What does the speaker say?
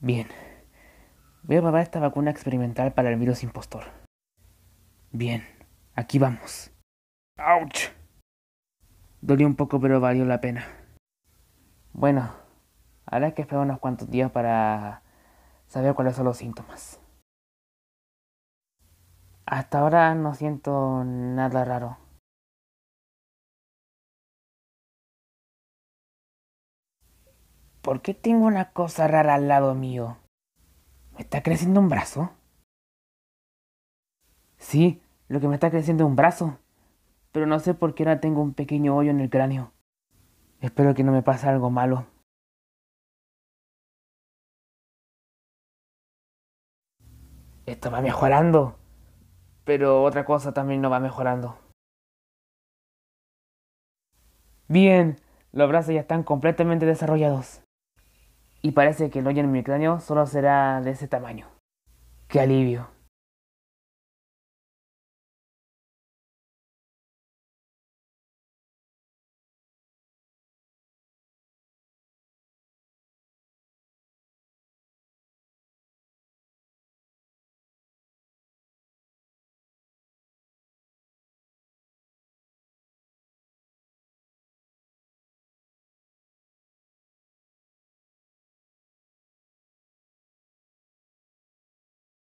Bien. Voy a probar esta vacuna experimental para el virus impostor. Bien, aquí vamos. ¡Auch! Dolió un poco, pero valió la pena. Bueno, es que esperar unos cuantos días para saber cuáles son los síntomas. Hasta ahora no siento nada raro. ¿Por qué tengo una cosa rara al lado mío? ¿Me está creciendo un brazo? Sí, lo que me está creciendo es un brazo. Pero no sé por qué ahora tengo un pequeño hoyo en el cráneo. Espero que no me pase algo malo. Esto va mejorando. Pero otra cosa también no va mejorando. Bien, los brazos ya están completamente desarrollados y parece que el hoyo en mi cráneo solo será de ese tamaño. ¡Qué alivio!